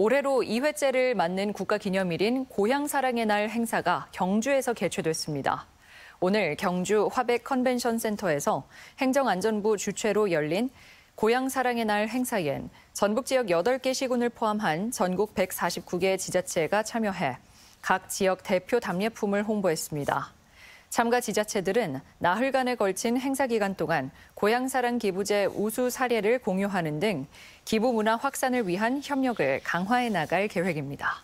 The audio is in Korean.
올해로 2회째를 맞는 국가기념일인 고향사랑의 날 행사가 경주에서 개최됐습니다. 오늘 경주 화백 컨벤션 센터에서 행정안전부 주최로 열린 고향사랑의 날 행사엔 전북 지역 8개 시군을 포함한 전국 149개 지자체가 참여해 각 지역 대표 담례품을 홍보했습니다. 참가 지자체들은 나흘간에 걸친 행사 기간 동안 고향사랑 기부제 우수 사례를 공유하는 등 기부 문화 확산을 위한 협력을 강화해 나갈 계획입니다.